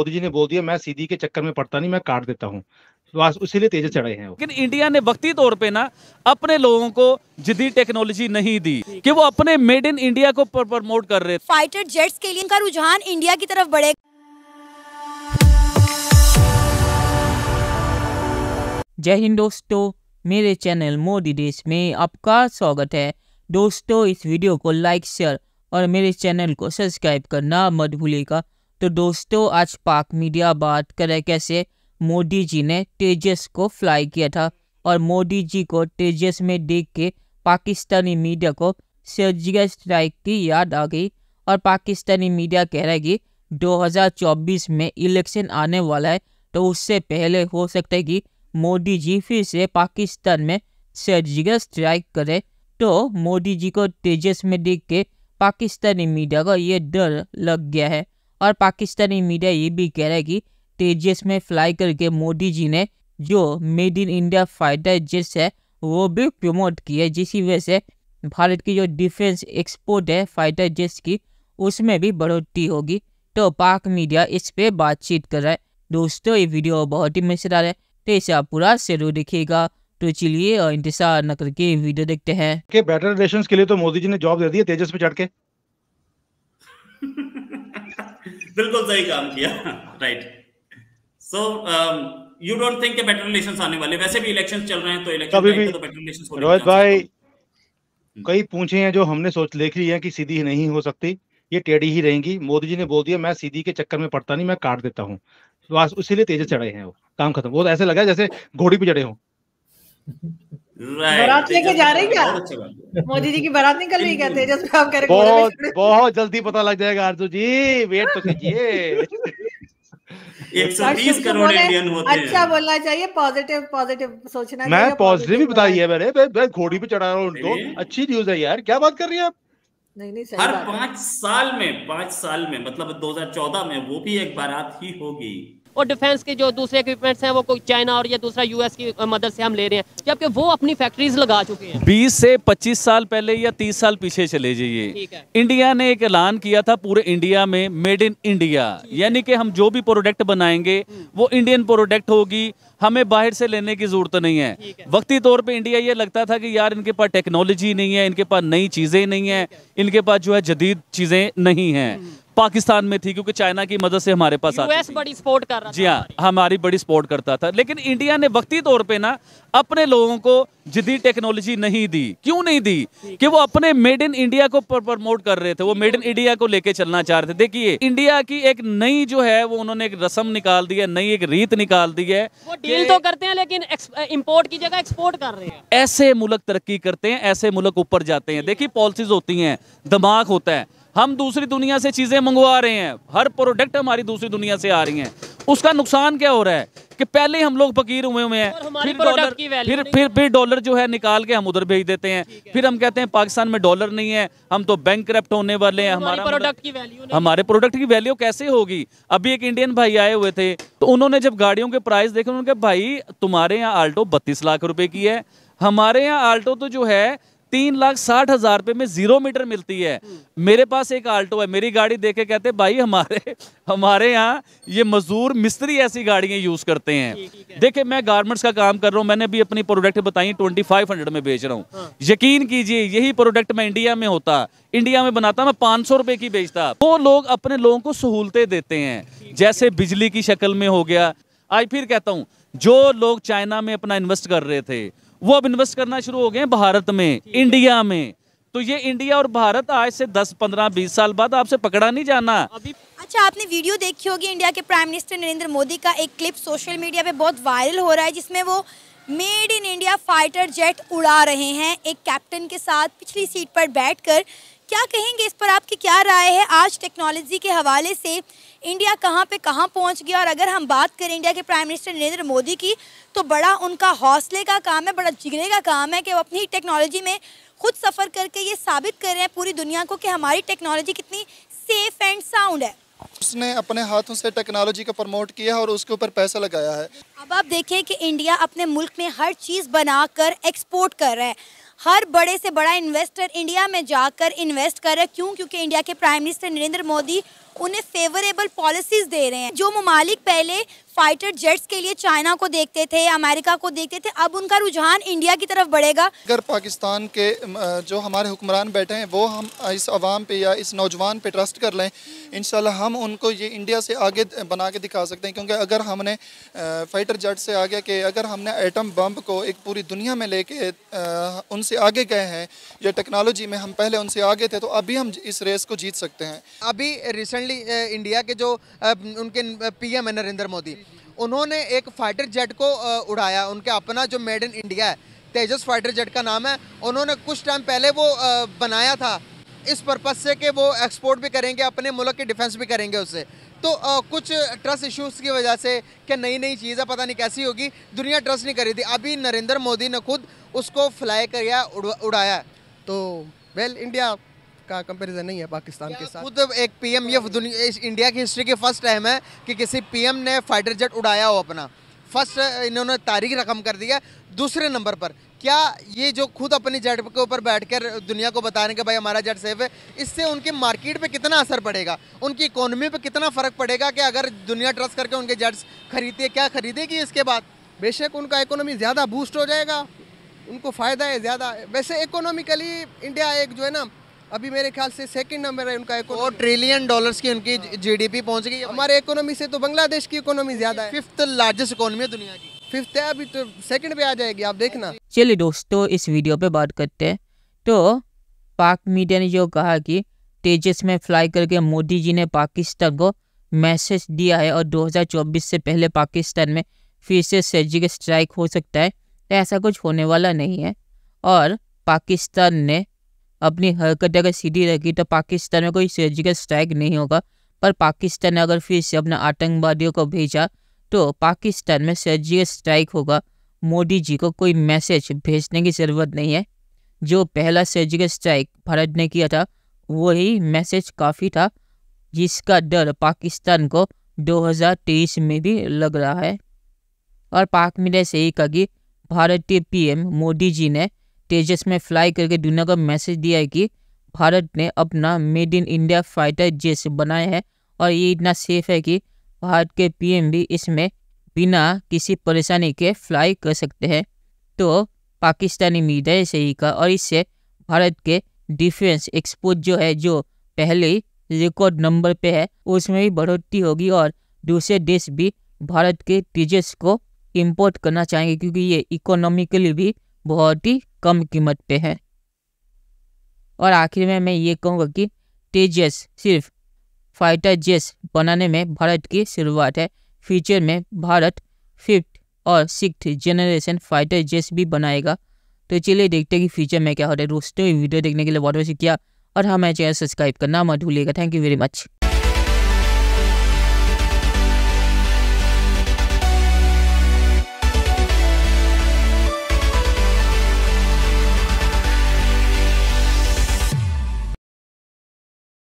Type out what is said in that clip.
मोदी जी ने बोल दिया मैं सीधी के चक्कर में पड़ता नहीं मैं काट देता हूँ तो तेज चढ़े हैं लेकिन इंडिया ने वक्ती तौर पे ना अपने लोगों को जिदी टेक्नोलॉजी नहीं दी कि वो अपने मेड इन इंडिया को प्रमोट कर रहे फाइटर जेट्स के लिए इनका रुझान इंडिया की तरफ बढ़ेगा जय हिंद दोस्तों मेरे चैनल मोदी देश में आपका स्वागत है दोस्तों इस वीडियो को लाइक शेयर और मेरे चैनल को सब्सक्राइब करना मत भूलेगा तो दोस्तों आज पाक मीडिया बात करे कैसे मोदी जी ने तेजस को फ्लाई किया था और मोदी जी को तेजस में देख के पाकिस्तानी मीडिया को सर्जिकल स्ट्राइक की याद आ गई और पाकिस्तानी मीडिया कह रहा है कि 2024 में इलेक्शन आने वाला है तो उससे पहले हो सकता है कि मोदी जी फिर से पाकिस्तान में सर्जिकल स्ट्राइक करें तो मोदी जी को तेजस में देख के पाकिस्तानी मीडिया का ये डर लग गया है और पाकिस्तानी मीडिया ये भी कह रहा है कि तेजस में फ्लाई करके मोदी जी ने जो made in India fighter jets है वो भी प्रमोट किया जिसकी वजह से भारत की जो डिफेंस एक्सपोर्ट है फाइटर जेट्स की उसमें भी बढ़ोतरी होगी तो पाक मीडिया इस पर बातचीत कर रहा है दोस्तों ये वीडियो बहुत ही मजेदार है तो इसे आप पूरा जरूर देखिएगा तो चलिए और इंतजार न करके वीडियो देखते हैं के बेटर रिलेशंस के लिए तो मोदी जी ने जॉब दे दी है तेजस पे चढ़ के बिल्कुल सही काम किया right so you don't think कि बेटर रिलेशंस आने वाले वैसे भी इलेक्शंस चल रहे हैं तो इलेक्शन तो बेटर रिलेशंस हो रोहित भाई कई पूछे हैं जो हमने सोच लिख ली है कि सीधी नहीं हो सकती ये टेढ़ी ही रहेंगी मोदी जी ने बोल दिया मैं सीधी के चक्कर में पड़ता नहीं मैं काट देता हूँ तो इसीलिए तेजे चढ़े हैं वो काम खत्म वो ऐसे लगा जैसे घोड़ी पे चढ़े हों बारात लेके जा रहे क्या मोदी जी की बारात निकल रही क्या तेजस आप कह रहे बहुत बहुत जल्दी पता लग जाएगा आरजू जी वेट तो कीजिए 130 करोड़ इंडियन होते अच्छा हैं अच्छा बोलना चाहिए पॉजिटिव पॉजिटिव सोचना मैं पॉजिटिव ही बताई है मैंने घोड़ी पे चढ़ा रहा हूँ उनको अच्छी न्यूज है यार क्या बात कर रही है आप नहीं नहीं हर पांच साल में पांच साल में मतलब 2014 में वो भी एक बारात ही होगी और डिफेंस के जो दूसरे इक्विपमेंट्स हैं वो कोई चाइना और या दूसरा यूएस की मदद से हम ले रहे हैं जबकि वो अपनी फैक्ट्रीज लगा चुके हैं बीस से पच्चीस साल पहले या तीस साल पीछे चले जाइए इंडिया ने एक ऐलान किया था पूरे इंडिया में मेड इन इंडिया यानी कि हम जो भी प्रोडक्ट बनाएंगे हम्म। वो इंडियन प्रोडक्ट होगी हमें बाहर से लेने की ज़रूरत नहीं है है। वक्ती तौर पे इंडिया ये लगता था कि यार इनके पास टेक्नोलॉजी नहीं है इनके पास नई चीज़ें नहीं है इनके पास जो है जदीद चीज़ें नहीं हैं हम्म। पाकिस्तान में थी क्योंकि चाइना की मदद से हमारे पास यूएस बड़ी सपोर्ट कर रहा जी हाँ हमारी बड़ी सपोर्ट करता था लेकिन इंडिया ने वक्ती तौर पे ना अपने लोगों को जिदी टेक्नोलॉजी नहीं दी क्यों नहीं दी कि वो अपने मेड इन इंडिया को प्रमोट कर रहे थे वो मेड इन इंडिया को लेके चलना चाह रहे थे देखिए इंडिया की एक नई जो है वो उन्होंने एक रस्म निकाल दी है नई एक रीत निकाल दी है वो डील तो करते हैं लेकिन इम्पोर्ट की जगह एक्सपोर्ट कर रहे हैं ऐसे मुल्क तरक्की करते हैं ऐसे मुल्क ऊपर जाते हैं देखिए पॉलिसीज होती है दिमाग होता है हम दूसरी दुनिया से चीज़ें मंगवा रहे हैं हर प्रोडक्ट हमारी दूसरी दुनिया से आ रही हैं उसका नुकसान क्या हो रहा है कि पहले हम लोग फकीर हुए हुए हैं फिर डॉलर फिर फिर फिर डॉलर जो है निकाल के हम उधर भेज देते हैं फिर हम कहते हैं पाकिस्तान में डॉलर नहीं है हम तो बैंक होने वाले हैं हमारा प्रोडक्ट की वैल्यू हमारे प्रोडक्ट की वैल्यू कैसे होगी अभी एक इंडियन भाई आए हुए थे तो उन्होंने जब गाड़ियों के प्राइस देखे उन्होंने कहा भाई तुम्हारे यहाँ आल्टो बत्तीस लाख रुपए की है हमारे यहाँ आल्टो तो जो है तीन लाख साठ हजार रुपए में जीरो मीटर मिलती है हम्म। मेरे पास एक आल्टो है मेरी गाड़ी देख के कहते भाई हमारे हमारे यहाँ ये मजदूर मिस्त्री ऐसी गाड़ियाँ यूज़ करते हैं देखिए मैं गारमेंट्स का काम कर रहा हूँ मैंने भी अपनी प्रोडक्ट बताई ट्वेंटी फाइव हंड्रेड में बेच रहा हूँ हाँ। यकीन कीजिए यही प्रोडक्ट मैं इंडिया में होता इंडिया में बनाता मैं पाँच सौ रुपये की बेचता वो लोग अपने लोगों को सहूलतें देते हैं जैसे बिजली की शक्ल में हो गया आज फिर कहता हूँ जो लोग चाइना में अपना इन्वेस्ट कर रहे थे वो अब इन्वेस्ट करना शुरू हो गए भारत में इंडिया में तो ये इंडिया और भारत आज से 10, 15, 20 साल बाद आपसे पकड़ा नहीं जाना अभी अच्छा आपने वीडियो देखी होगी इंडिया के प्राइम मिनिस्टर नरेंद्र मोदी का एक क्लिप सोशल मीडिया पे बहुत वायरल हो रहा है जिसमें वो made in India fighter jet उड़ा रहे हैं एक कैप्टन के साथ पिछली सीट पर बैठकर क्या कहेंगे इस पर आपकी क्या राय है आज टेक्नोलॉजी के हवाले से इंडिया कहाँ पे कहाँ पहुँच गया और अगर हम बात करें इंडिया के प्राइम मिनिस्टर नरेंद्र मोदी की तो बड़ा उनका हौसले का काम है बड़ा जिगरे का काम है कि वो अपनी टेक्नोलॉजी में खुद सफ़र करके ये साबित कर रहे हैं पूरी दुनिया को कि हमारी टेक्नोलॉजी कितनी सेफ एंड साउंड है उसने अपने हाथों से टेक्नोलॉजी को प्रमोट किया और उसके ऊपर पैसा लगाया है अब आप देखें कि इंडिया अपने मुल्क में हर चीज़ बनाकर एक्सपोर्ट कर रहा है हर बड़े से बड़ा इन्वेस्टर इंडिया में जाकर इन्वेस्ट कर रहा है क्यों क्योंकि इंडिया के प्राइम मिनिस्टर नरेंद्र मोदी उन्हें फेवरेबल पॉलिसीज दे रहे हैं जो ममालिक पहले फाइटर जेट्स के लिए चाइना को देखते थे अमेरिका को देखते थे अब उनका रुझान इंडिया की तरफ बढ़ेगा अगर पाकिस्तान के जो हमारे हुक्मरान बैठे हैं वो हम इस आवाम पे या इस नौजवान पे ट्रस्ट कर लें इन हम उनको ये इंडिया से आगे बना के दिखा सकते हैं क्योंकि अगर हमने फाइटर जेट से आगे के अगर हमने एटम बम को एक पूरी दुनिया में लेके उनसे आगे गए हैं या टेक्नोलॉजी में हम पहले उनसे आगे थे तो अभी हम इस रेस को जीत सकते हैं अभी रिसेंटली इंडिया के जो उनके पीएम है नरेंद्र मोदी उन्होंने एक फाइटर जेट को उड़ाया उनका अपना जो मेड इन इंडिया है तेजस फाइटर जेट का नाम है उन्होंने कुछ टाइम पहले वो बनाया था इस पर्पज़ से कि वो एक्सपोर्ट भी करेंगे अपने मुल्क की डिफेंस भी करेंगे उससे तो आ, कुछ ट्रस्ट इश्यूज की वजह से क्या नई नई चीज़ है पता नहीं कैसी होगी दुनिया ट्रस्ट नहीं करी थी अभी नरेंद्र मोदी ने खुद उसको फ्लाई कर उड़ाया तो वेल इंडिया का कंपैरिजन नहीं है पाकिस्तान के साथ खुद एक पीएम ये इंडिया की हिस्ट्री की फर्स्ट टाइम है कि किसी पीएम ने फाइटर जेट उड़ाया हो अपना फर्स्ट इन्होंने तारीख रकम कर दिया दूसरे नंबर पर क्या ये जो खुद अपनी जेट के ऊपर बैठकर दुनिया को बता रहे हैं कि भाई हमारा जेट सेफ है इससे उनके मार्केट पे कितना असर पड़ेगा उनकी इकोनॉमी पे कितना फ़र्क पड़ेगा कि अगर दुनिया ट्रस्ट करके उनके जेट्स खरीदे क्या खरीदेगी इसके बाद बेशक उनका इकोनॉमी ज़्यादा बूस्ट हो जाएगा उनको फ़ायदा है ज़्यादा वैसे इकोनॉमिकली इंडिया एक जो है ना अभी मेरे ख्याल से सेकंड नंबर है उनका और ट्रिलियन डॉलर्स की उनकी जीडीपी पहुंच गई हमारे इकोनॉमी से तो बांग्लादेश की इकोनॉमी ज्यादा है फिफ्थ लार्जेस्ट इकोनॉमी है दुनिया की फिफ्थ है अभी तो सेकंड पे आ जाएगी आप देखना चलिए दोस्तों इस वीडियो पे बात करते हैं तो पाक मीडिया ने जो कहा कि तेजस में फ्लाई करके मोदी जी ने पाकिस्तान को मैसेज दिया है और दो से पहले पाकिस्तान में फिर से सर्जिकल स्ट्राइक हो सकता है ऐसा कुछ होने वाला नहीं है और पाकिस्तान ने अपनी हरकत अगर सीधी रखी तो पाकिस्तान में कोई सर्जिकल स्ट्राइक नहीं होगा पर पाकिस्तान ने अगर फिर से अपने आतंकवादियों को भेजा तो पाकिस्तान में सर्जिकल स्ट्राइक होगा मोदी जी को कोई मैसेज भेजने की ज़रूरत नहीं है जो पहला सर्जिकल स्ट्राइक भारत ने किया था वही मैसेज काफ़ी था जिसका डर पाकिस्तान को 2023 में भी लग रहा है और पाक मिले से ही कहा कि भारतीय पीएम मोदी जी ने तेजस में फ्लाई करके दुनिया को मैसेज दिया है कि भारत ने अपना made in India fighter jet बनाया है और ये इतना सेफ है कि भारत के पीएम भी इसमें बिना किसी परेशानी के फ्लाई कर सकते हैं तो पाकिस्तानी मीडिया से ही कहा और इससे भारत के डिफेंस एक्सपोर्ट जो है जो पहले रिकॉर्ड नंबर पे है उसमें भी बढ़ोतरी होगी और दूसरे देश भी भारत के तेजस को इम्पोर्ट करना चाहेंगे क्योंकि ये इकोनॉमिकली भी बहुत ही कम कीमत पे है और आखिर में मैं ये कहूँगा कि तेजस सिर्फ फाइटर जेस बनाने में भारत की शुरुआत है फ्यूचर में भारत फिफ्थ और सिक्स जनरेशन फाइटर जेस भी बनाएगा तो चलिए देखते हैं कि फ्यूचर में क्या होता है दोस्तों वीडियो देखने के लिए बहुत बहुत शुक्रिया और हमारे हाँ, चैनल सब्सक्राइब करना मत भूलिएगा थैंक यू वेरी मच